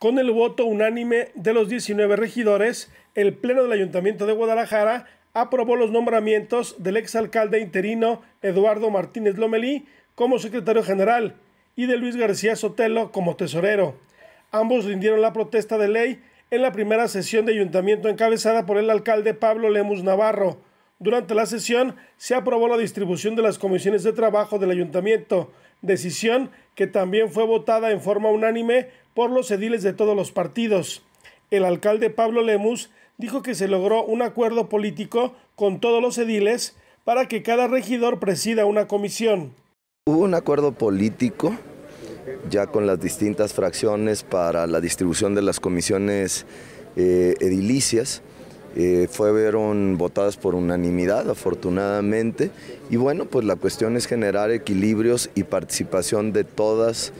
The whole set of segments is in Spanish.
Con el voto unánime de los 19 regidores, el Pleno del Ayuntamiento de Guadalajara aprobó los nombramientos del exalcalde interino Eduardo Martínez Lomelí como secretario general y de Luis García Sotelo como tesorero. Ambos rindieron la protesta de ley en la primera sesión de ayuntamiento encabezada por el alcalde Pablo Lemus Navarro. Durante la sesión se aprobó la distribución de las comisiones de trabajo del ayuntamiento, decisión que también fue votada en forma unánime por los ediles de todos los partidos. El alcalde Pablo Lemus dijo que se logró un acuerdo político con todos los ediles para que cada regidor presida una comisión. Hubo un acuerdo político ya con las distintas fracciones para la distribución de las comisiones eh, edilicias eh, fueron votadas por unanimidad, afortunadamente. Y bueno, pues la cuestión es generar equilibrios y participación de todas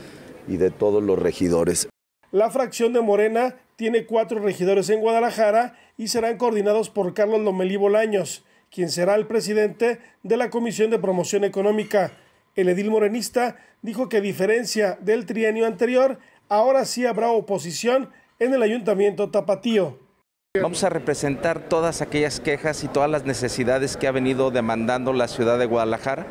y de todos los regidores. La fracción de Morena tiene cuatro regidores en Guadalajara y serán coordinados por Carlos Lomelí Bolaños, quien será el presidente de la Comisión de Promoción Económica. El edil morenista dijo que a diferencia del trienio anterior, ahora sí habrá oposición en el Ayuntamiento Tapatío. Vamos a representar todas aquellas quejas y todas las necesidades que ha venido demandando la ciudad de Guadalajara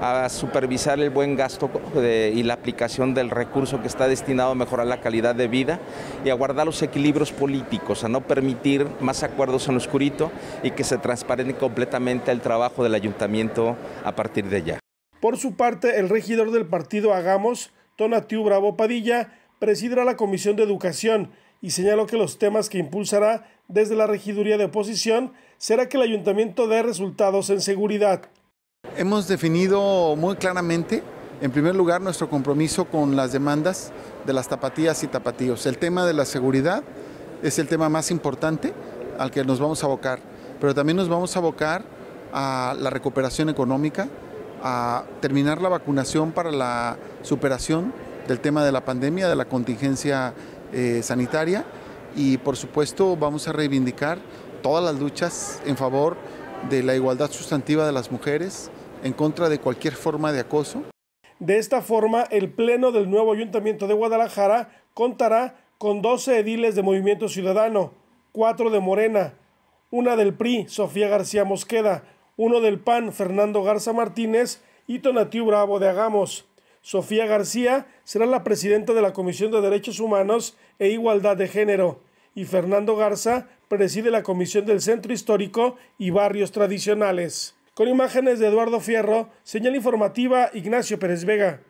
a supervisar el buen gasto eh, y la aplicación del recurso que está destinado a mejorar la calidad de vida y a guardar los equilibrios políticos, a no permitir más acuerdos en oscurito y que se transparente completamente el trabajo del ayuntamiento a partir de ya. Por su parte, el regidor del partido Hagamos, Tonatiu Bravo Padilla, presidirá la Comisión de Educación y señaló que los temas que impulsará desde la regiduría de oposición será que el ayuntamiento dé resultados en seguridad. Hemos definido muy claramente, en primer lugar, nuestro compromiso con las demandas de las tapatías y tapatíos. El tema de la seguridad es el tema más importante al que nos vamos a abocar, pero también nos vamos a abocar a la recuperación económica, a terminar la vacunación para la superación del tema de la pandemia, de la contingencia eh, sanitaria y por supuesto vamos a reivindicar todas las luchas en favor de la igualdad sustantiva de las mujeres, en contra de cualquier forma de acoso. De esta forma, el Pleno del nuevo Ayuntamiento de Guadalajara contará con 12 ediles de Movimiento Ciudadano, 4 de Morena, una del PRI, Sofía García Mosqueda, uno del PAN, Fernando Garza Martínez y Tonatiu Bravo de Agamos. Sofía García será la presidenta de la Comisión de Derechos Humanos e Igualdad de Género y Fernando Garza preside la Comisión del Centro Histórico y Barrios Tradicionales. Con imágenes de Eduardo Fierro, señal informativa Ignacio Pérez Vega.